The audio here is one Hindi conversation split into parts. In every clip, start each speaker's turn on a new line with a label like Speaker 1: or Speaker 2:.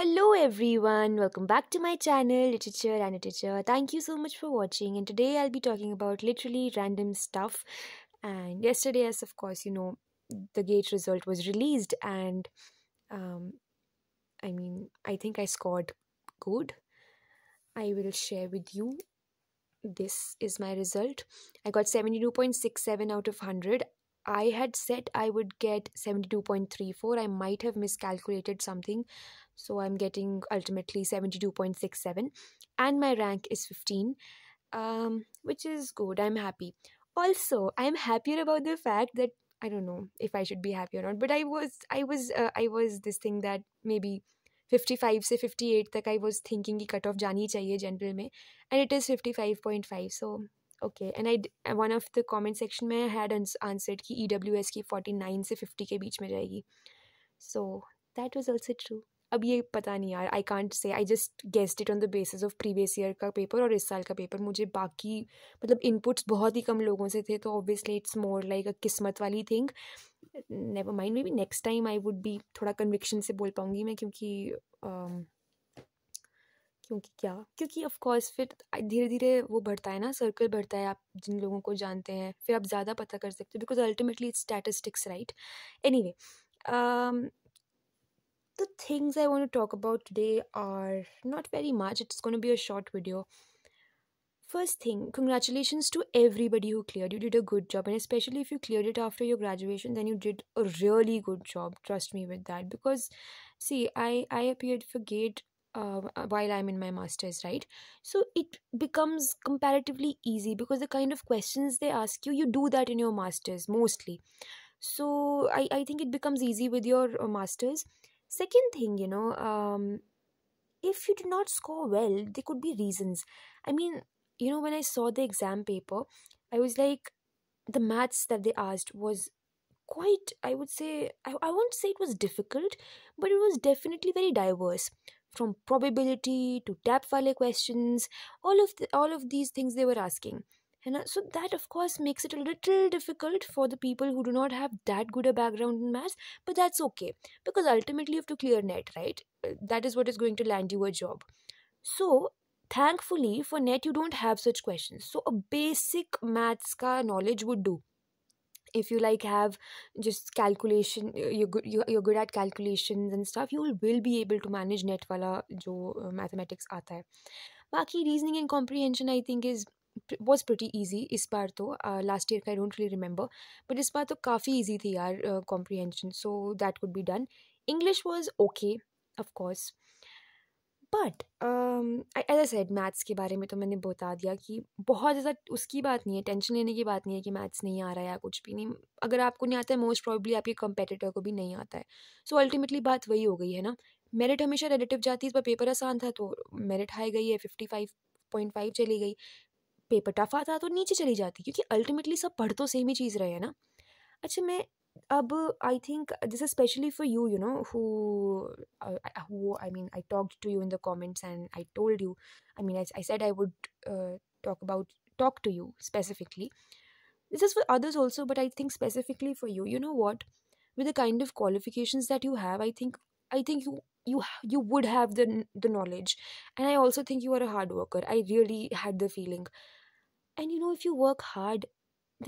Speaker 1: Hello everyone, welcome back to my channel Literature and Literature. Thank you so much for watching and today I'll be talking about literally random stuff and yesterday as of course you know the gate result was released and um, I mean I think I scored good. I will share with you this is my result. I got 72.67 out of 100 I had said I would get 72.34. I might have miscalculated something. So I'm getting ultimately 72.67. And my rank is 15, um, which is good. I'm happy. Also, I'm happier about the fact that I don't know if I should be happy or not, but I was, I was, uh, I was this thing that maybe 55 say 58 तक I was thinking cut off off जानी general, जनरल में and 55.5 So. Okay and I one of the comment section में हैड आंसर्ड कि ई डब्ल्यू एस की फोर्टी नाइन से फिफ्टी के बीच में जाएगी so that was also true अब ये पता नहीं यार I can't say I just guessed it on the basis of previous year का पेपर और इस साल का पेपर मुझे बाकी मतलब इनपुट्स बहुत ही कम लोगों से थे तो obviously it's more like a किस्मत वाली thing never mind maybe next time I would be थोड़ा कन्विक्शन से बोल पाऊँगी मैं क्योंकि um, क्योंकि क्या क्योंकि ऑफ कोर्स फिर धीरे धीरे वो बढ़ता है ना सर्कल बढ़ता है आप जिन लोगों को जानते हैं फिर आप ज़्यादा पता कर सकते हो because ultimately it's statistics right anyway the things I want to talk about today are not very much. It's going to be a short video. First thing, congratulations to everybody who cleared. You did a good job, and especially if you cleared it after your graduation, then you did a really good job. Trust me with that. Because, see, I I appeared for GATE Uh, uh, while I'm in my master's, right? So it becomes comparatively easy because the kind of questions they ask you, you do that in your master's mostly. So I, I think it becomes easy with your uh, master's. Second thing, you know, um, if you do not score well, there could be reasons. I mean, you know, when I saw the exam paper, I was like, the maths that they asked was quite i would say I, I won't say it was difficult but it was definitely very diverse from probability to tap wale questions all of the, all of these things they were asking and so that of course makes it a little difficult for the people who do not have that good a background in maths but that's okay because ultimately you have to clear net right uh, that is what is going to land you a job so thankfully for net you don't have such questions so a basic maths ka knowledge would do if you like have just calculation you're good you're good at calculations and stuff you will be able to manage net wala jo uh, mathematics aata hai baki reasoning and comprehension i think is was pretty easy इस बार तो लास्ट ईयर का I don't really remember but इस बार तो काफ़ी ईजी थी यार comprehension. So that could be done. English was okay, of course. But as I said maths के बारे में तो मैंने बता दिया कि बहुत ज़्यादा उसकी बात नहीं है टेंशन लेने की बात नहीं है कि मैथ्स नहीं आ रहा है या कुछ भी नहीं अगर आपको नहीं आता है मोस्ट प्रॉब्ली आपके कंपेटिटर को भी नहीं आता है सो so, अल्टीमेटली बात वही हो गई है ना मेरिट हमेशा रिलेटिव जाती है इस बार पेपर आसान था तो मेरिट हाई गई है फिफ्टी फाइव पॉइंट फाइव चली गई पेपर टफ आता तो नीचे चली जाती क्योंकि अल्टीमेटली सब पढ़ तो सेम ही चीज़ रहे हैं ना अच्छा मैं अब I think this is especially for you you know who uh, who i mean i talked to you in the comments and i told you i mean i, I said i would uh, talk about talk to you specifically this is for others also but i think specifically for you you know what with the kind of qualifications that you have i think i think you you you would have the the knowledge and i also think you are a hard worker i really had the feeling and you know if you work hard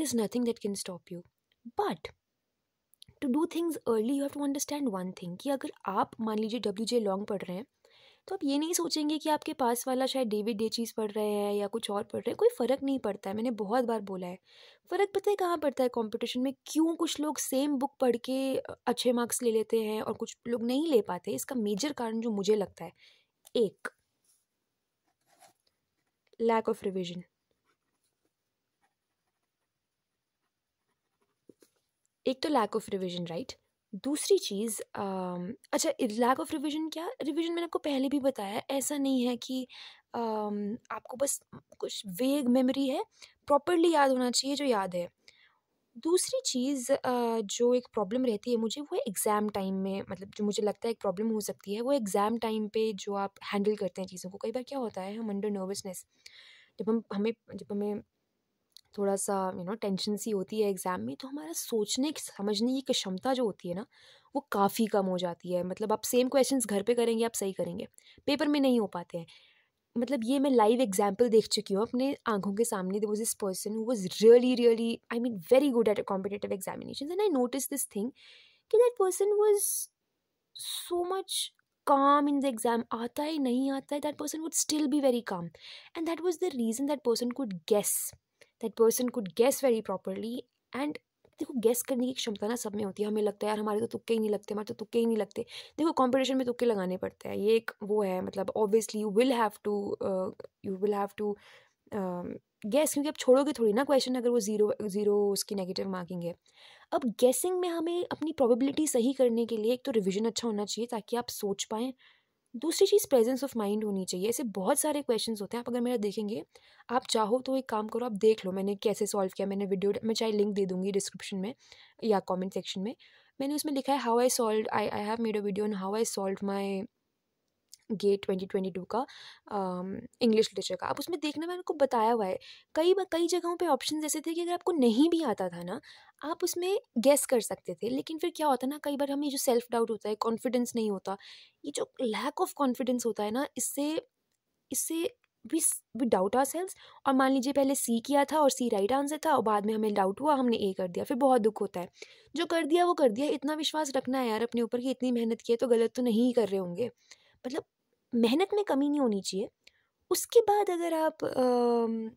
Speaker 1: there's nothing that can stop you but to do things early you have to understand one thing कि अगर आप मान लीजिए डब्ल्यू जे लॉन्ग पढ़ रहे हैं तो आप ये नहीं सोचेंगे कि आपके पास वाला शायद डेविड डे चीज़ पढ़ रहे हैं या कुछ और पढ़ रहे हैं कोई फ़र्क नहीं पड़ता है मैंने बहुत बार बोला है फ़र्क पता है कहाँ पड़ता है कॉम्पिटिशन में क्यों कुछ लोग सेम बुक पढ़ के अच्छे मार्क्स ले लेते हैं और कुछ लोग नहीं ले पाते इसका मेजर कारण जो मुझे लगता है एक लैक ऑफ रिविजन एक तो लैक ऑफ रिविजन राइट दूसरी चीज़ अच्छा लैक ऑफ रिविजन क्या रिविजन मैंने आपको पहले भी बताया ऐसा नहीं है कि आपको बस कुछ वेग मेमोरी है प्रॉपरली याद होना चाहिए जो याद है दूसरी चीज़ जो एक प्रॉब्लम रहती है मुझे वो एग्ज़ाम टाइम में मतलब जो मुझे लगता है एक प्रॉब्लम हो सकती है वो एग्ज़ाम टाइम पे जो आप हैंडल करते हैं चीज़ों को कई बार क्या होता है हम अंडर नर्वसनेस जब हम हमें जब हमें थोड़ा सा यू नो टेंशन सी होती है एग्ज़ाम में तो हमारा सोचने समझने की क्षमता जो होती है ना वो काफ़ी कम हो जाती है मतलब आप सेम क्वेश्चंस घर पे करेंगे आप सही करेंगे पेपर में नहीं हो पाते हैं मतलब ये मैं लाइव एग्जाम्पल देख चुकी हूँ अपने आंखों के सामने they was this person who was really really I mean very good at competitive examination and I notice this thing कि that person was so much calm in the exam आता है नहीं आता है that person would still be very calm and that was the reason that person could guess that person could guess very properly and देखो गेस करने की क्षमता ना सब में होती है हमें लगता है यार हमारे तो तुक्के ही नहीं लगते हमारे तो तुक्के ही नहीं लगते देखो कॉम्पिटिशन में तुक्के लगाने पड़ते हैं ये एक वो है मतलब obviously you will have to you will have to guess क्योंकि आप छोड़ोगे थोड़ी ना क्वेश्चन अगर वो जीरो जीरो उसकी नेगेटिव मार्किंग है अब गैसिंग में हमें अपनी प्रोबेबिलिटी सही करने के लिए एक तो रिविजन अच्छा होना चाहिए ताकि आप सोच पाएँ दूसरी चीज़ प्रेजेंस ऑफ माइंड होनी चाहिए ऐसे बहुत सारे क्वेश्चन होते हैं आप अगर मेरा देखेंगे आप चाहो तो एक काम करो आप देख लो मैंने कैसे सॉल्व किया मैंने वीडियो मैं चाहे लिंक दे दूँगी डिस्क्रिप्शन में या कॉमेंट सेक्शन में मैंने उसमें लिखा है how I solve I I have made a video on how I solve my GATE twenty twenty two का इंग्लिश लिटरेचर का अब उसमें देखने में आपको बताया हुआ है कई कई जगहों पे ऑप्शन ऐसे थे कि अगर आपको नहीं भी आता था ना आप उसमें गेस कर सकते थे लेकिन फिर क्या होता है ना कई बार हमें जो सेल्फ डाउट होता है कॉन्फिडेंस नहीं होता ये जो लैक ऑफ कॉन्फिडेंस होता है ना इससे इससे we we doubt ourselves और मान लीजिए पहले सी किया था और सी राइट आंसर था और बाद में हमें डाउट हुआ हमने ए कर दिया फिर बहुत दुख होता है जो कर दिया वो कर दिया इतना विश्वास रखना है यार अपने ऊपर कि इतनी मेहनत की है तो गलत तो नहीं कर रहे होंगे मतलब मेहनत में कमी नहीं होनी चाहिए उसके बाद अगर आप आ,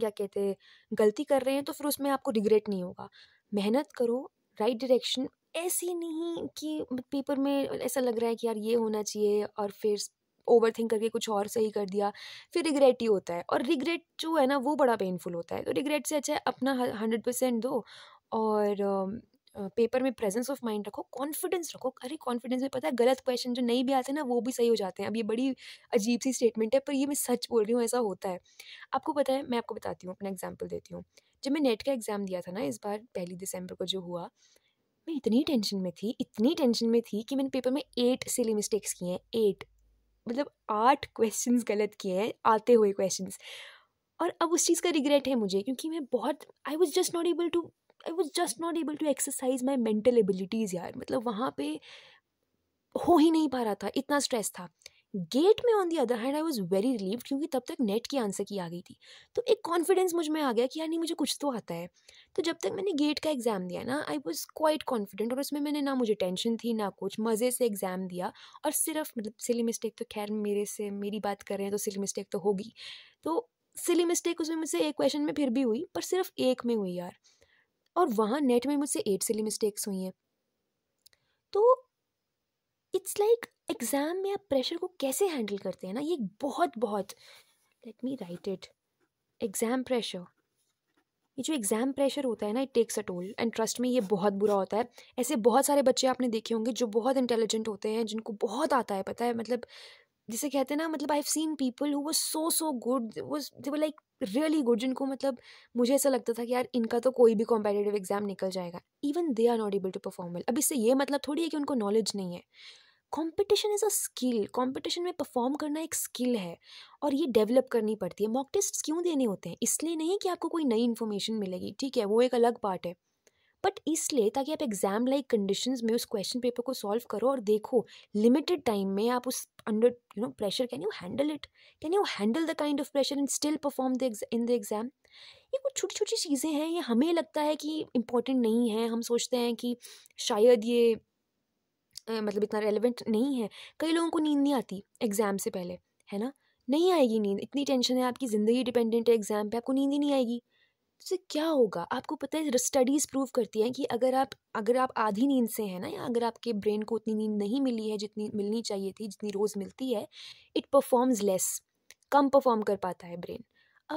Speaker 1: क्या कहते हैं गलती कर रहे हैं तो फिर उसमें आपको रिग्रेट नहीं होगा मेहनत करो राइट डायरेक्शन ऐसी नहीं कि पेपर में ऐसा लग रहा है कि यार ये होना चाहिए और फिर ओवर थिंक करके कुछ और सही कर दिया फिर रिग्रेट ही होता है और रिग्रेट जो है ना वो बड़ा पेनफुल होता है तो रिग्रेट से अच्छा है अपना हंड्रेड परसेंट दो और पेपर में प्रेजेंस ऑफ माइंड रखो कॉन्फिडेंस रखो अरे कॉन्फिडेंस में पता है गलत क्वेश्चन जो नहीं भी आते ना वो भी सही हो जाते हैं अब ये बड़ी अजीब सी स्टेटमेंट है पर ये मैं सच बोल रही हूँ ऐसा होता है आपको पता है मैं आपको बताती हूँ अपना एग्जाम्पल देती हूँ जब मैं नेट का एग्ज़ाम दिया था ना इस बार पहली दिसंबर को जो हुआ मैं इतनी टेंशन में थी इतनी टेंशन में थी कि मैंने पेपर में एट सिली मिस्टेक्स किए हैं एट मतलब आठ क्वेश्चन गलत किए हैं आते हुए क्वेश्चन और अब उस चीज़ का रिग्रेट है मुझे क्योंकि मैं बहुत I was just not able to I was just not able to exercise my mental abilities यार मतलब वहाँ पे हो ही नहीं पा रहा था इतना स्ट्रेस था गेट में on the other hand I was very relieve क्योंकि तब तक नेट की आंसर की आ गई थी तो एक कॉन्फिडेंस मुझ में आ गया कि यार नहीं मुझे कुछ तो आता है तो जब तक मैंने गेट का एग्ज़ाम दिया ना आई वॉज क्वाइट कॉन्फिडेंट और उसमें मैंने ना मुझे टेंशन थी ना कुछ मज़े से एग्ज़ाम दिया और सिर्फ मतलब सिली मिस्टेक तो खैर मेरे से मेरी बात कर रहे हैं तो सिली मिस्टेक तो होगी तो सिली मिस्टेक उसमें मुझसे एक क्वेश्चन में फिर भी हुई पर सिर्फ एक में हुई यार और वहाँ नेट में मुझसे एट सिली मिस्टेक्स हुई हैं तो इट्स लाइक एग्ज़ाम में आप प्रेशर को कैसे हैंडल करते हैं ना ये बहुत बहुत let me write it exam pressure ये जो एग्ज़ाम प्रेशर होता है ना it takes a toll and trust में ये बहुत बुरा होता है ऐसे बहुत सारे बच्चे आपने देखे होंगे जो बहुत इंटेलिजेंट होते हैं जिनको बहुत आता है पता है मतलब जिसे कहते हैं ना मतलब I have seen people who so so good they were like really good जिनको मतलब मुझे ऐसा लगता था कि यार इनका तो कोई भी कॉम्पिटेटिव एग्जाम निकल जाएगा even they are not able to perform well अब इससे ये मतलब थोड़ी है कि उनको नॉलेज नहीं है competition is a skill competition में परफॉर्म करना एक स्किल है और ये डेवलप करनी पड़ती है मॉक टेस्ट क्यों देने होते हैं इसलिए नहीं कि आपको कोई नई इन्फॉर्मेशन मिलेगी ठीक है वो एक अलग पार्ट है बट इसलिए ताकि आप एग्ज़ाम लाइक कंडीशन में उस क्वेश्चन पेपर को सॉल्व करो और देखो लिमिटेड टाइम में आप उस under you know pressure can you handle it can you handle the kind of pressure and still perform the in the exam ये कुछ छोटी छोटी चीज़ें हैं ये हमें लगता है कि इम्पॉर्टेंट नहीं है हम सोचते हैं कि शायद ये आ, मतलब इतना रेलिवेंट नहीं है कई लोगों को नींद नहीं आती एग्ज़ाम से पहले है ना नहीं आएगी नींद इतनी टेंशन है आपकी ज़िंदगी डिपेंडेंट है एग्ज़ाम पे आपको नींद ही नहीं आएगी से क्या होगा आपको पता है स्टडीज़ प्रूव करती हैं कि अगर आप अगर आप आधी नींद से हैं ना या अगर आपके ब्रेन को उतनी नींद नहीं मिली है जितनी मिलनी चाहिए थी जितनी रोज़ मिलती है इट परफॉर्म्स लेस कम परफॉर्म कर पाता है ब्रेन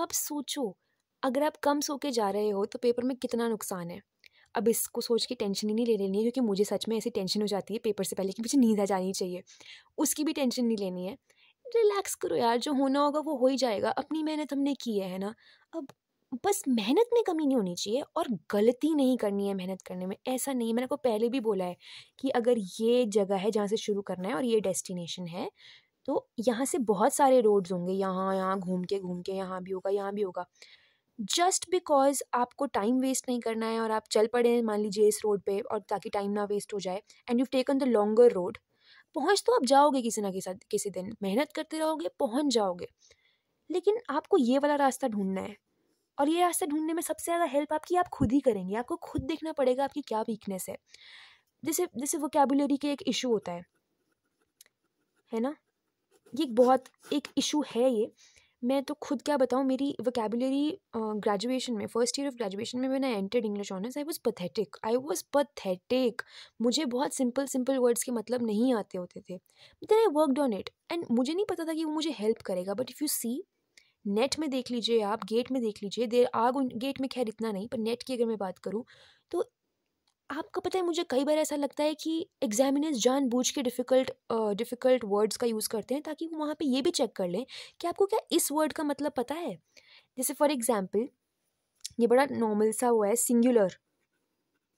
Speaker 1: आप सोचो अगर आप कम सो के जा रहे हो तो पेपर में कितना नुकसान है अब इसको सोच के टेंशन ही नहीं ले लेनी है क्योंकि मुझे सच में ऐसी टेंशन हो जाती है पेपर से पहले कि मुझे नींद आ जानी चाहिए उसकी भी टेंशन नहीं लेनी है रिलैक्स करो यार जो होना होगा वो हो ही जाएगा अपनी मेहनत हमने की है ना अब बस मेहनत में कमी नहीं होनी चाहिए और गलती नहीं करनी है मेहनत करने में ऐसा नहीं मैंने आपको पहले भी बोला है कि अगर ये जगह है जहाँ से शुरू करना है और ये डेस्टिनेशन है तो यहाँ से बहुत सारे रोड्स होंगे यहाँ यहाँ घूम के घूम के यहाँ भी होगा यहाँ भी होगा जस्ट बिकॉज आपको टाइम वेस्ट नहीं करना है और आप चल पड़े मान लीजिए इस रोड पे और ताकि टाइम ना वेस्ट हो जाए and you taken the longer road पहुँच तो आप जाओगे किसी ना किसी किसी दिन मेहनत करते रहोगे पहुँच जाओगे लेकिन आपको ये वाला रास्ता ढूंढना है और ये रास्ता ढूंढने में सबसे ज़्यादा हेल्प आपकी आप खुद ही करेंगे आपको खुद देखना पड़ेगा आपकी क्या वीकनेस है जैसे जैसे वोकेबुलरी के एक इशू होता है है ना ये एक बहुत एक इशू है ये मैं तो खुद क्या बताऊँ मेरी वोकेबुलरी ग्रेजुएशन में फर्स्ट ईयर ऑफ ग्रेजुएशन में मैंने entered English honours I was pathetic I was pathetic मुझे बहुत सिंपल सिंपल वर्ड्स के मतलब नहीं आते होते थे but I work on it and मुझे नहीं पता था कि वो मुझे हेल्प करेगा but if you see net में देख लीजिए आप गेट में देख लीजिए देर आग गेट में खैर इतना नहीं पर नेट की अगर मैं बात करूँ तो आपको पता है मुझे कई बार ऐसा लगता है कि एग्जामिनर्स जानबूझ के डिफ़िकल्ट डिफ़िकल्ट वर्ड्स का यूज़ करते हैं ताकि वो वहाँ पर ये भी चेक कर लें कि आपको क्या इस वर्ड का मतलब पता है जैसे फॉर एग्ज़ाम्पल ये बड़ा नॉर्मल सा हुआ है सिंगुलर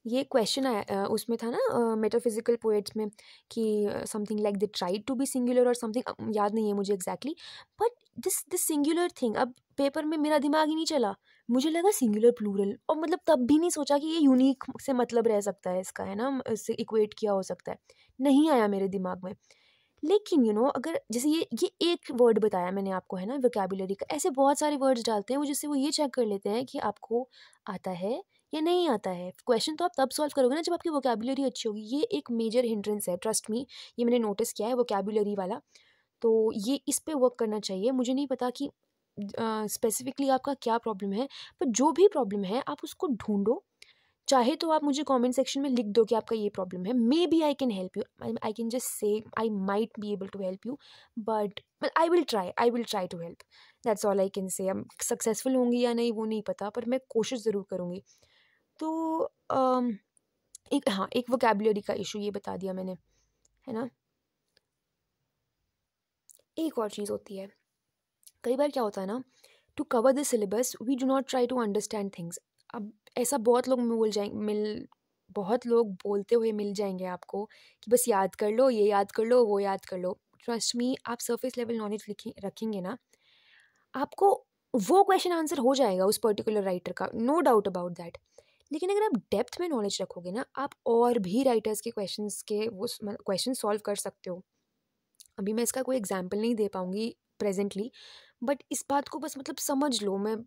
Speaker 1: ये क्वेश्चन आया उसमें था ना मेटाफिजिकल पोएट्स में कि something like they tried to be singular और समथिंग याद नहीं है मुझे exactly but this this singular thing अब पेपर में मेरा दिमाग ही नहीं चला मुझे लगा सिंगुलर प्लूरल और मतलब तब भी नहीं सोचा कि ये यूनिक से मतलब रह सकता है इसका है ना इससे इक्वेट किया हो सकता है नहीं आया मेरे दिमाग में लेकिन यू you नो know, अगर जैसे ये ये एक वर्ड बताया मैंने आपको है ना वोकेबुलरी का ऐसे बहुत सारे वर्ड्स डालते हैं वो जिससे वो ये चेक कर लेते हैं कि आपको आता है या नहीं आता है क्वेश्चन तो आप तब सॉल्व करोगे ना जब आपकी वोकेबुलरी अच्छी होगी ये एक मेजर हिंड्रेंस है ट्रस्ट मी ये मैंने नोटिस किया है वोकेबुलरी वाला तो ये इस पर वर्क करना चाहिए मुझे नहीं पता कि स्पेसिफिकली uh, आपका क्या प्रॉब्लम है पर जो भी प्रॉब्लम है आप उसको ढूंढो चाहे तो आप मुझे कमेंट सेक्शन में लिख दो कि आपका ये प्रॉब्लम है maybe I can help you I can just say I might be able to help you but I will try I will try to help that's all I can say हम सक्सेसफुल होंगी या नहीं वो नहीं पता पर मैं कोशिश ज़रूर करूँगी तो uh, एक हाँ एक वोकेबलरी का इशू ये बता दिया मैंने है ना एक और चीज़ होती है कई बार क्या होता है ना to cover the syllabus we do not try to understand things अब ऐसा बहुत लोग बोल जाए मिल बहुत लोग बोलते हुए मिल जाएंगे आपको कि बस याद कर लो ये याद कर लो वो याद कर लो ट्रस्ट मी आप सर्फेस लेवल नॉलेज रखेंगे ना आपको वो क्वेश्चन आंसर हो जाएगा उस पर्टिकुलर राइटर का नो डाउट अबाउट दैट लेकिन अगर आप डेप्थ में नॉलेज रखोगे ना आप और भी राइटर्स के क्वेश्चंस के वो क्वेश्चन सॉल्व मतलब कर सकते हो अभी मैं इसका कोई एग्जाम्पल नहीं दे पाऊँगी प्रेजेंटली बट इस बात को बस मतलब समझ लो मैं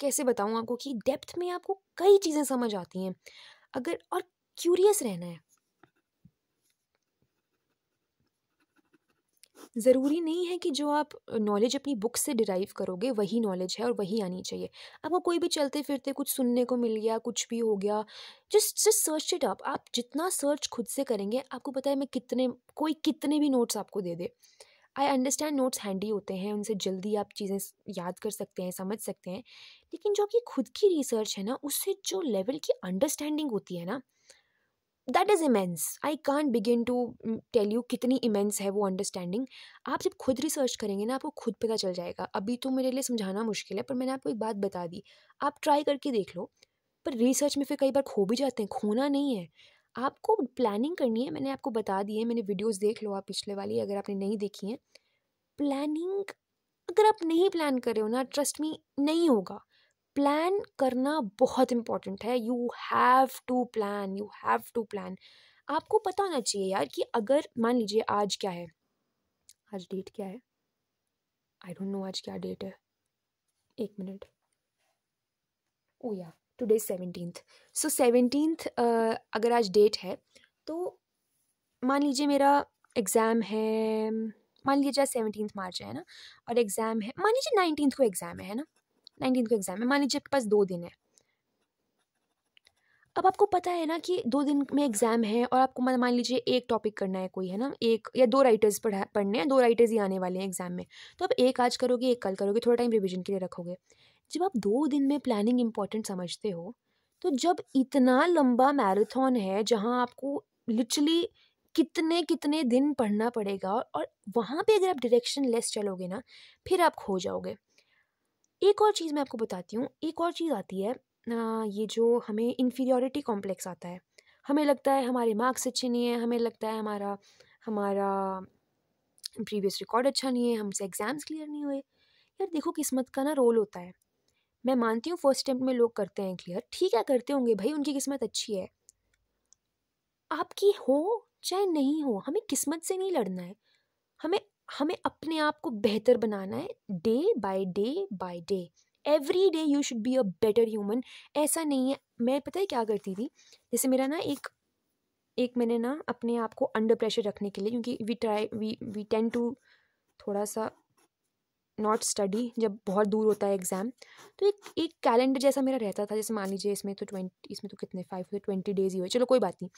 Speaker 1: कैसे बताऊँ आपको कि डेप्थ में आपको कई चीज़ें समझ आती हैं अगर और क्यूरियस रहना है ज़रूरी नहीं है कि जो आप नॉलेज अपनी बुक से डिराइव करोगे वही नॉलेज है और वही आनी चाहिए आपको कोई भी चलते फिरते कुछ सुनने को मिल गया कुछ भी हो गया just just search it up आप जितना सर्च खुद से करेंगे आपको पता है मैं कितने कोई कितने भी नोट्स आपको दे दे आई अंडरस्टैंड नोट्स हैंडी होते हैं उनसे जल्दी आप चीज़ें याद कर सकते हैं समझ सकते हैं लेकिन जो आपकी खुद की रिसर्च है ना उससे जो लेवल की अंडरस्टैंडिंग होती है ना that is immense I can't begin to tell you कितनी इमेंस है वो अंडरस्टैंडिंग आप जब खुद रिसर्च करेंगे ना आपको खुद पता चल जाएगा अभी तो मेरे लिए समझाना मुश्किल है पर मैंने आपको एक बात बता दी आप ट्राई करके देख लो पर रिसर्च में फिर कई बार खो भी जाते हैं खोना नहीं है आपको प्लानिंग करनी है मैंने आपको बता दी है मैंने वीडियोज़ देख लो आप पिछले वाली अगर आपने नहीं देखी है प्लानिंग अगर आप नहीं प्लान कर रहे हो ना ट्रस्ट मी नहीं होगा प्लान करना बहुत इम्पॉर्टेंट है you have to plan you have to plan आपको पता होना चाहिए यार कि अगर मान लीजिए आज क्या है आज डेट क्या है आई डोंट नो आज क्या डेट है एक मिनट ओ या टुडे सेवनटीन सो सेवनटीन अगर आज डेट है तो मान लीजिए मेरा एग्ज़ाम है मान लीजिए आज सेवनटीन्थ मार्च है ना और एग्ज़ाम है मान लीजिए नाइनटीन को एग्ज़ाम है ना नाइनटीन को एग्ज़ाम है मान लीजिए आपके पास दो दिन है अब आपको पता है ना कि दो दिन में एग्ज़ाम है और आपको मान लीजिए एक टॉपिक करना है कोई है ना एक या दो राइटर्स पढ़ा पढ़ने हैं दो राइटर्स ही आने वाले हैं एग्ज़ाम में तो आप एक आज करोगे एक कल करोगे थोड़ा टाइम रिविजन के लिए रखोगे जब आप दो दिन में प्लानिंग इंपॉर्टेंट समझते हो तो जब इतना लंबा मैराथन है जहाँ आपको लिटरली कितने कितने दिन पढ़ना पड़ेगा और वहाँ पे अगर आप डायरेक्शन लेस चलोगे ना फिर आप खो जाओगे एक और चीज़ मैं आपको बताती हूँ एक और चीज़ आती है ये जो हमें इन्फीरियोरिटी कॉम्प्लेक्स आता है हमें लगता है हमारे मार्क्स अच्छे नहीं है हमें लगता है हमारा हमारा प्रीवियस रिकॉर्ड अच्छा नहीं है हमसे एग्ज़ाम्स क्लियर नहीं हुए यार देखो किस्मत का ना रोल होता है मैं मानती हूँ फर्स्ट अटैम्प्ट में लोग करते हैं क्लियर ठीक है करते होंगे भाई उनकी किस्मत अच्छी है आपकी हो चाहे नहीं हो हमें किस्मत से नहीं लड़ना है हमें हमें अपने आप को बेहतर बनाना है day by day by day every day you should be a better human ऐसा नहीं है मैं पता है क्या करती थी जैसे मेरा ना एक एक मैंने ना अपने आप को अंडर प्रेशर रखने के लिए क्योंकि we try we we tend to थोड़ा सा नॉट स्टडी जब बहुत दूर होता है एग्ज़ाम तो एक एक कैलेंडर जैसा मेरा रहता था जैसे मान लीजिए इसमें तो ट्वेंटी इसमें तो कितने फाइव ट्वेंटी डेज़ ही हुए चलो कोई बात नहीं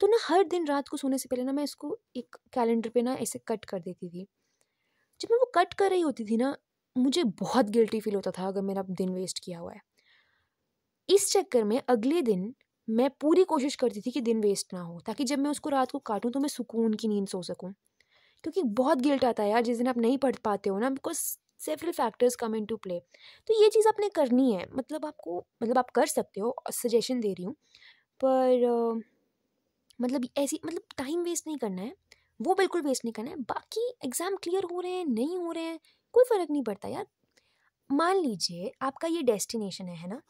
Speaker 1: तो ना हर दिन रात को सोने से पहले ना मैं इसको एक कैलेंडर पे ना ऐसे कट कर देती थी जब मैं वो कट कर रही होती थी ना मुझे बहुत गिल्टी फील होता था अगर मैंने दिन वेस्ट किया हुआ है इस चक्कर में अगले दिन मैं पूरी कोशिश करती थी कि दिन वेस्ट ना हो ताकि जब मैं उसको रात को काटूँ तो मैं सुकून की नींद सो सकूँ क्योंकि बहुत गिल्ट आता है यार जिस दिन आप नहीं पढ़ पाते हो ना because several factors come into play तो ये चीज़ आपने करनी है मतलब आपको मतलब आप कर सकते हो सजेशन दे रही हूँ पर मतलब ऐसी मतलब टाइम वेस्ट नहीं करना है वो बिल्कुल वेस्ट नहीं करना है बाकी एग्ज़ाम क्लियर हो रहे हैं नहीं हो रहे हैं कोई फ़र्क नहीं पड़ता यार मान लीजिए आपका ये डेस्टिनेशन है है ना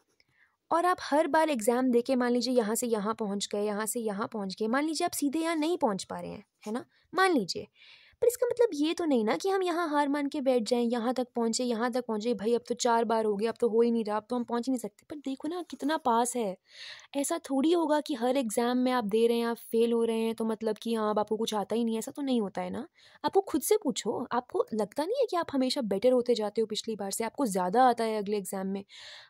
Speaker 1: और आप हर बार एग्ज़ाम दे के मान लीजिए यहाँ से यहाँ पहुँच गए यहाँ से यहाँ पहुँच गए मान लीजिए आप सीधे यहाँ नहीं पहुँच पा रहे हैं है ना मान लीजिए पर इसका मतलब ये तो नहीं ना कि हम यहाँ हार मान के बैठ जाएं यहाँ तक पहुँचे यहाँ तक पहुँचे भाई अब तो चार बार हो गए अब तो हो ही नहीं रहा अब तो हम पहुँच ही नहीं सकते पर देखो ना कितना पास है ऐसा थोड़ी होगा कि हर एग्ज़ाम में आप दे रहे हैं आप फेल हो रहे हैं तो मतलब कि हाँ अब आपको कुछ आता ही नहीं ऐसा तो नहीं होता है ना आपको खुद से पूछो आपको लगता नहीं है कि आप हमेशा बेटर होते जाते हो पिछली बार से आपको ज़्यादा आता है अगले एग्ज़ाम में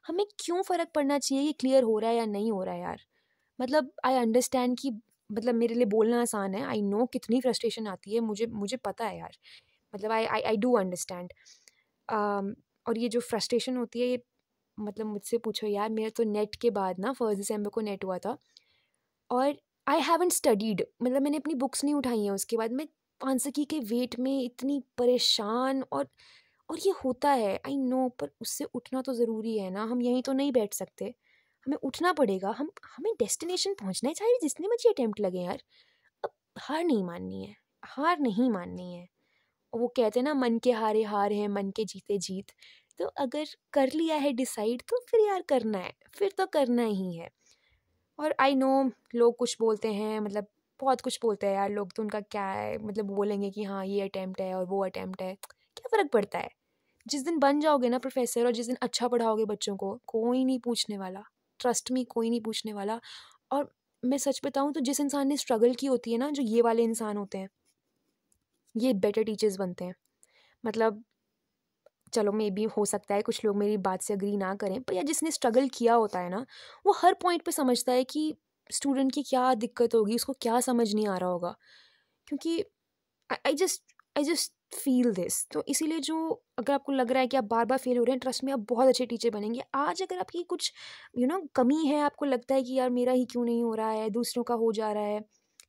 Speaker 1: हमें क्यों फ़र्क पड़ना चाहिए कि क्लियर हो रहा है या नहीं हो रहा है यार मतलब आई अंडरस्टैंड कि मतलब मेरे लिए बोलना आसान है आई नो कितनी फ्रस्ट्रेशन आती है मुझे मुझे पता है यार मतलब आई आई आई डू अंडरस्टैंड और ये जो फ्रस्ट्रेशन होती है ये मतलब मुझसे पूछो यार मेरा तो नेट के बाद ना फर्स्ट दिसंबर को नेट हुआ था और आई हैवन स्टडीड मतलब मैंने अपनी बुक्स नहीं उठाई हैं उसके बाद मैं पानसकी के वेट में इतनी परेशान और और ये होता है आई नो पर उससे उठना तो ज़रूरी है ना हम यहीं तो नहीं बैठ सकते हमें उठना पड़ेगा हम हमें डेस्टिनेशन पहुंचना है चाहे जितने मर्जी अटैम्प्ट लगे यार अब हार नहीं माननी है हार नहीं माननी है वो कहते हैं ना मन के हारे हार हैं मन के जीते जीत तो अगर कर लिया है डिसाइड तो फिर यार करना है फिर तो करना ही है और आई नो लोग कुछ बोलते हैं मतलब बहुत कुछ बोलते हैं यार लोग तो उनका क्या है मतलब बोलेंगे कि हाँ ये अटैम्प्ट है और वो अटैम्प्ट है क्या फ़र्क पड़ता है जिस दिन बन जाओगे ना प्रोफेसर और जिस दिन अच्छा पढ़ाओगे बच्चों को कोई नहीं पूछने वाला ट्रस्ट में कोई नहीं पूछने वाला और मैं सच बताऊँ तो जिस इंसान ने स्ट्रगल की होती है ना जो ये वाले इंसान होते हैं ये बेटर टीचर्स बनते हैं मतलब चलो मे बी हो सकता है कुछ लोग मेरी बात से अग्री ना करें पर या जिसने स्ट्रगल किया होता है ना वो हर पॉइंट पे समझता है कि स्टूडेंट की क्या दिक्कत होगी उसको क्या समझ नहीं आ रहा होगा क्योंकि I just I just feel this तो इसीलिए जो अगर आपको लग रहा है कि आप बार बार फेल हो रहे हैं ट्रस्ट में आप बहुत अच्छे टीचर बनेंगे आज अगर आपकी कुछ यू you नो know, कमी है आपको लगता है कि यार मेरा ही क्यों नहीं हो रहा है दूसरों का हो जा रहा है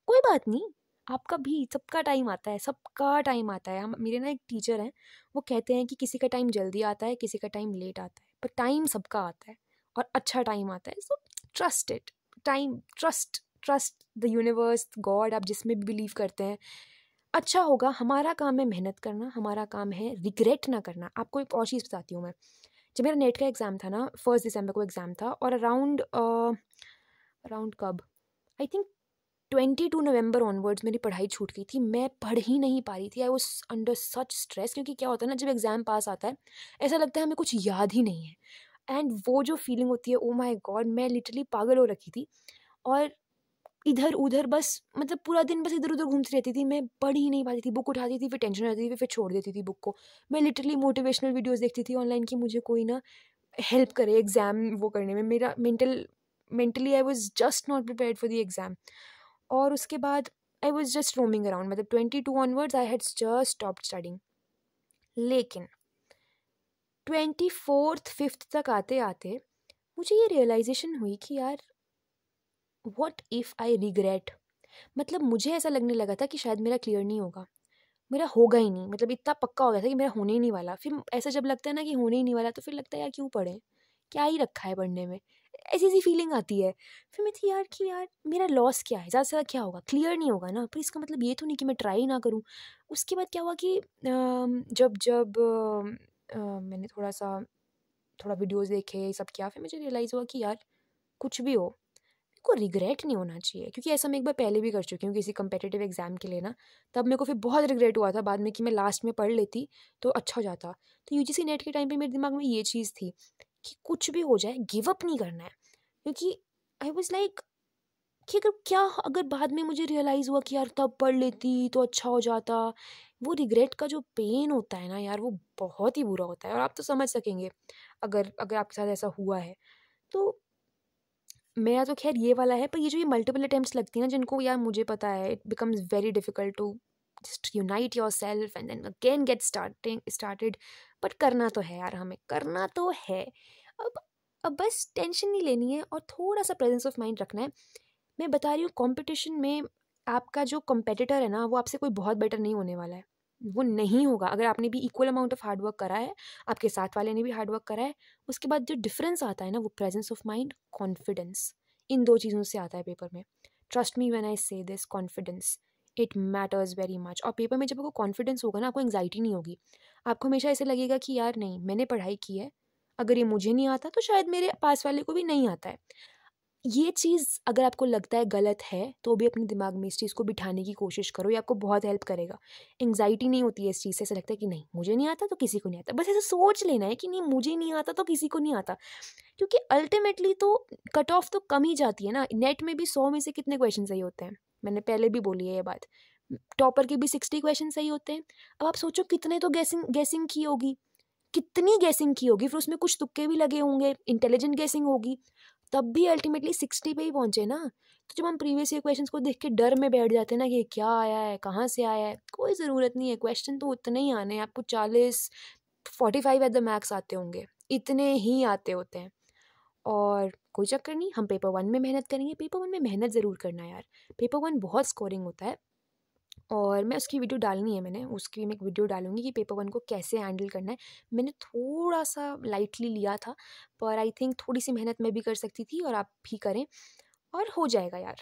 Speaker 1: कोई बात नहीं आपका भी सबका टाइम आता है सबका टाइम आता है हम मेरे ना एक टीचर हैं वो कहते हैं कि किसी का टाइम जल्दी आता है किसी का टाइम लेट आता है पर टाइम सबका आता है और अच्छा टाइम आता है so trust it time trust trust the universe God आप जिसमें भी बिलीव करते हैं अच्छा होगा हमारा काम है मेहनत करना हमारा काम है रिग्रेट ना करना आपको एक और चीज़ बताती हूँ मैं जब मेरा नेट का एग्ज़ाम था ना फर्स्ट दिसंबर को एग्ज़ाम था और अराउंड अराउंड कब I think twenty two November onwards मेरी पढ़ाई छूट गई थी मैं पढ़ ही नहीं पा रही थी I was under such stress क्योंकि क्या होता है ना जब एग्ज़ाम पास आता है ऐसा लगता है हमें कुछ याद ही नहीं है एंड वो जो फीलिंग होती है ओ माई गॉड मैं लिटरली पागल हो रखी थी और इधर उधर बस मतलब पूरा दिन बस इधर उधर घूमती रहती थी मैं पढ़ ही नहीं पाती थी बुक उठाती थी फिर टेंशन रहती थी फिर छोड़ देती थी बुक को मैं लिटरली मोटिवेशनल वीडियोस देखती थी ऑनलाइन की मुझे कोई ना हेल्प करे एग्ज़ाम वो करने में मेरा mental mentally I was just not prepare for the exam और उसके बाद I was just roaming around मतलब twenty two onwards I had just stop studying लेकिन ट्वेंटी फोर्थ फिफ्थ तक आते आते मुझे ये रियलाइजेशन हुई कि यार वॉट इफ़ आई रिग्रेट मतलब मुझे ऐसा लगने लगा था कि शायद मेरा क्लियर नहीं होगा मेरा होगा ही नहीं मतलब इतना पक्का हो गया था कि मेरा होने ही नहीं वाला फिर ऐसा जब लगता है ना कि होने ही नहीं वाला तो फिर लगता है यार क्यों पढ़े क्या ही रखा है पढ़ने में ऐसी ऐसी फीलिंग आती है फिर मैं थी यार कि यार मेरा लॉस क्या है ज़्यादा से ज़्यादा क्या होगा क्लियर नहीं होगा ना फिर इसका मतलब ये तो नहीं कि मैं ट्राई ना करूँ उसके बाद क्या हुआ कि जब जब मैंने थोड़ा सा थोड़ा वीडियोज़ देखे सब किया फिर मुझे रियलाइज़ हुआ कि यार कुछ भी हो को रिग्रेट नहीं होना चाहिए क्योंकि ऐसा मैं एक बार पहले भी कर चुकी हूँ किसी कंपेटेटिव एग्जाम के लिए ना तब मेरे को फिर बहुत रिग्रेट हुआ था बाद में कि मैं लास्ट में पढ़ लेती तो अच्छा हो जाता तो यू नेट के टाइम पर मेरे दिमाग में ये चीज़ थी कि कुछ भी हो जाए गिव अप नहीं करना है क्योंकि आई वॉज लाइक कि अगर क्या अगर बाद में मुझे रियलाइज़ हुआ कि यार तब पढ़ लेती तो अच्छा हो जाता वो रिग्रेट का जो पेन होता है ना यार वो बहुत ही बुरा होता है और आप तो समझ सकेंगे अगर अगर आपके साथ ऐसा हुआ है तो मेरा तो खैर ये वाला है पर ये जो ये मल्टीपल अटैम्प्ट लगती है ना जिनको यार मुझे पता है it becomes very difficult to just unite yourself and then again get starting started but करना तो है यार हमें करना तो है अब अब बस टेंशन नहीं लेनी है और थोड़ा सा प्रेजेंस ऑफ माइंड रखना है मैं बता रही हूँ कॉम्पिटिशन में आपका जो कंपेटिटर है ना वो आपसे कोई बहुत बेटर नहीं होने वाला है वो नहीं होगा अगर आपने भी इक्वल अमाउंट ऑफ हार्डवर्क करा है आपके साथ वाले ने भी हार्डवर्क करा है उसके बाद जो डिफरेंस आता है ना वो प्रेजेंस ऑफ माइंड कॉन्फिडेंस इन दो चीज़ों से आता है पेपर में trust me when I say this confidence it matters very much और पेपर में जब आपको कॉन्फिडेंस होगा ना आपको एंगजाइटी नहीं होगी आपको हमेशा ऐसे लगेगा कि यार नहीं मैंने पढ़ाई की है अगर ये मुझे नहीं आता तो शायद मेरे पास वाले को भी नहीं आता है ये चीज़ अगर आपको लगता है गलत है तो भी अपने दिमाग में इस चीज़ को बिठाने की कोशिश करो ये आपको बहुत हेल्प करेगा एंग्जाइटी नहीं होती है इस चीज़ से ऐसा लगता है कि नहीं मुझे नहीं आता तो किसी को नहीं आता बस ऐसा सोच लेना है कि नहीं मुझे नहीं आता तो किसी को नहीं आता क्योंकि अल्टीमेटली तो कट ऑफ तो कम ही जाती है ना नेट में भी सौ में से कितने क्वेश्चन सही होते हैं मैंने पहले भी बोली है ये बात टॉपर के भी सिक्सटी क्वेश्चन सही होते हैं अब आप सोचो कितने तो गैसिंग गैसिंग की होगी कितनी गैसिंग की होगी फिर उसमें कुछ तुक्के भी लगे होंगे इंटेलिजेंट गैसिंग होगी तब भी अल्टीमेटली सिक्सटी पे ही पहुँचे ना तो जब हम प्रीवियस ईयर क्वेश्चन को देख के डर में बैठ जाते हैं ना कि क्या आया है कहाँ से आया है कोई ज़रूरत नहीं है क्वेश्चन तो उतने ही आने हैं आपको चालीस forty five at the max आते होंगे इतने ही आते होते हैं और कोई चक्कर नहीं हम पेपर वन में मेहनत करेंगे पेपर वन में मेहनत ज़रूर करना यार पेपर वन बहुत स्कोरिंग होता है और मैं उसकी वीडियो डालनी है मैंने उसकी मैं एक वीडियो डालूंगी कि पेपर वन को कैसे हैंडल करना है मैंने थोड़ा सा लाइटली लिया था पर आई थिंक थोड़ी सी मेहनत मैं भी कर सकती थी और आप भी करें और हो जाएगा यार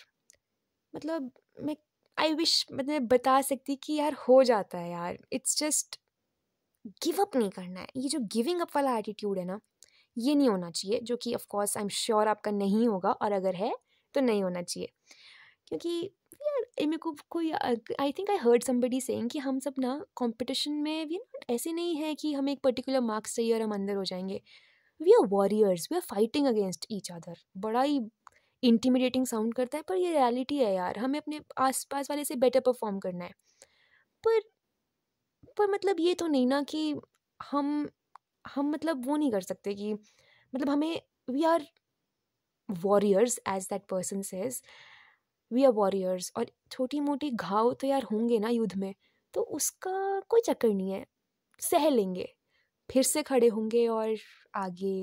Speaker 1: मतलब मैं आई विश मतलब बता सकती कि यार हो जाता है यार इट्स जस्ट गिव अप नहीं करना है ये जो गिविंग अप वाला एटीट्यूड है ना ये नहीं होना चाहिए जो कि of course I am sure आपका नहीं होगा और अगर है तो नहीं होना चाहिए क्योंकि मेरे को कोई I think I heard somebody saying कि हम सब ना कंपटीशन में वी ऐसे नहीं है कि हमें एक पर्टिकुलर मार्क्स चाहिए और हम अंदर हो जाएंगे we are warriors we are fighting against each other बड़ा ही इंटीमिडेटिंग साउंड करता है पर ये रियलिटी है यार हमें अपने आसपास वाले से बेटर परफॉर्म करना है पर पर मतलब ये तो नहीं ना कि हम हम मतलब वो नहीं कर सकते कि मतलब हमें we are warriors as that person says we are warriors और छोटी मोटी घाव तो यार होंगे ना युद्ध में तो उसका कोई चक्कर नहीं है सह लेंगे फिर से खड़े होंगे और आगे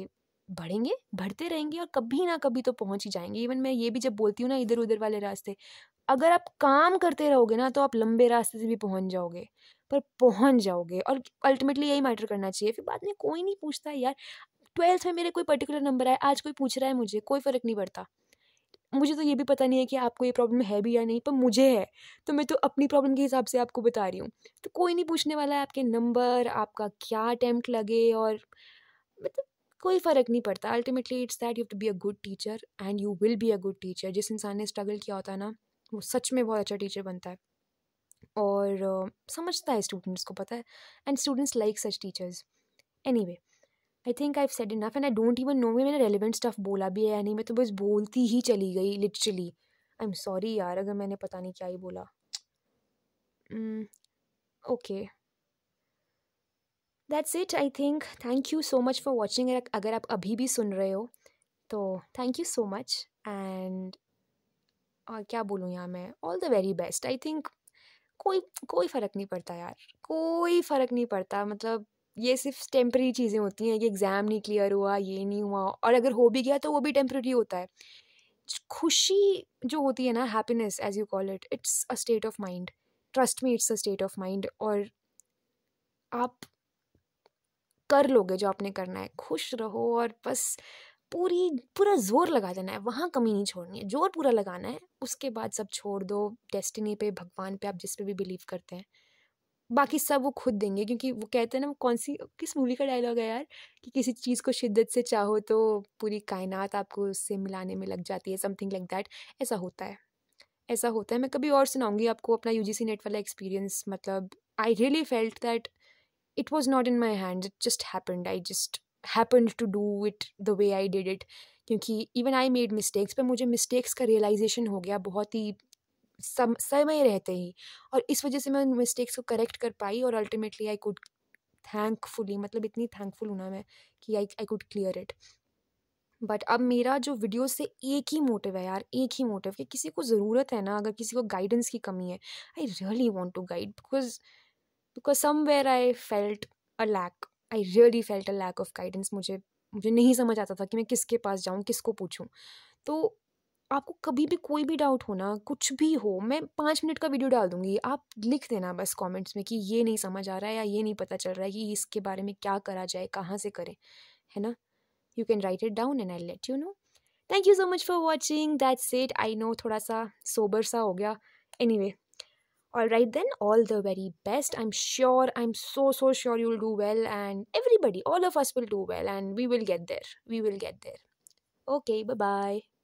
Speaker 1: बढ़ेंगे बढ़ते रहेंगे और कभी ना कभी तो पहुंच ही जाएंगे इवन मैं ये भी जब बोलती हूँ ना इधर उधर वाले रास्ते अगर आप काम करते रहोगे ना तो आप लंबे रास्ते से भी पहुंच जाओगे पर पहुंच जाओगे और अल्टीमेटली यही मैटर करना चाहिए फिर बाद में कोई नहीं पूछता यार ट्वेल्थ में मेरे कोई पर्टिकुलर नंबर आए आज कोई पूछ रहा है मुझे कोई फ़र्क नहीं पड़ता मुझे तो ये भी पता नहीं है कि आपको ये प्रॉब्लम है भी या नहीं पर मुझे है तो मैं तो अपनी प्रॉब्लम के हिसाब से आपको बता रही हूँ तो कोई नहीं पूछने वाला है आपके नंबर आपका क्या अटैम्प्ट लगे और मतलब कोई फ़र्क नहीं पड़ता ultimately it's that you to be a good teacher and you will be a good teacher जिस इंसान ने स्ट्रगल किया होता है ना वो सच में बहुत अच्छा टीचर बनता है और uh, समझता है स्टूडेंट्स को पता है and students like such teachers any I think I said enough and I don't even know में मैंने रेलिवेंट स्टफ बोला भी है या नहीं मैं तो बस बोलती ही चली गई लिटरली आई एम सॉरी यार अगर मैंने पता नहीं क्या ही बोला okay that's it I think thank you so much for watching अगर आप अभी भी सुन रहे हो तो thank you so much and और क्या बोलूँ यार मैं all the very best I think कोई कोई फ़र्क नहीं पड़ता यार कोई फ़र्क नहीं पड़ता मतलब ये सिर्फ टेम्प्रेरी चीज़ें होती हैं कि एग्ज़ाम नहीं क्लियर हुआ ये नहीं हुआ और अगर हो भी गया तो वो भी टेम्प्रेरी होता है खुशी जो होती है ना happiness as you call it it's a state of mind trust me it's a state of mind और आप कर लोगे जो आपने करना है खुश रहो और बस पूरी पूरा जोर लगा देना है वहाँ कमी नहीं छोड़नी है जोर पूरा लगाना है उसके बाद सब छोड़ दो डेस्टिनी पे भगवान पे आप जिस पे भी बिलीव करते हैं बाकी सब वो खुद देंगे क्योंकि वो कहते हैं ना कौन सी किस मूवी का डायलॉग है यार कि किसी चीज़ को शिद्दत से चाहो तो पूरी कायनात आपको उससे मिलाने में लग जाती है समथिंग लाइक दैट ऐसा होता है ऐसा होता है मैं कभी और सुनाऊंगी आपको अपना यू नेट वाला एक्सपीरियंस मतलब I really felt that it was not in my hand it just happened I just happened to do it the way I did it क्योंकि इवन आई मेड मिस्टेक्स पर मुझे मिस्टेक्स का रियलाइजेशन हो गया बहुत ही सम समय रहते ही और इस वजह से मैं उन मिस्टेक्स को करेक्ट कर पाई और अल्टीमेटली आई कुड थैंकफुली मतलब इतनी थैंकफुल हूँ ना मैं कि I I could clear it but अब मेरा जो वीडियो से एक ही मोटिव है यार एक ही मोटिव कि किसी को ज़रूरत है ना अगर किसी को गाइडेंस की कमी है I really want to guide because because somewhere I felt a lack I really felt a lack of guidance मुझे मुझे नहीं समझ आता था कि मैं किसके पास जाऊँ किसको पूछूँ तो आपको कभी भी कोई भी डाउट होना कुछ भी हो मैं पाँच मिनट का वीडियो डाल दूँगी आप लिख देना बस कमेंट्स में कि ये नहीं समझ आ रहा है या ये नहीं पता चल रहा है कि इसके बारे में क्या करा जाए कहाँ से करें है ना you can write it down and I let you know thank you so much for watching that's it I know थोड़ा सा सोबर सा हो गया anyway right all the very best I am sure I am so so sure you will do well and everybody all of us will do well and we will get there we will get there okay bye bye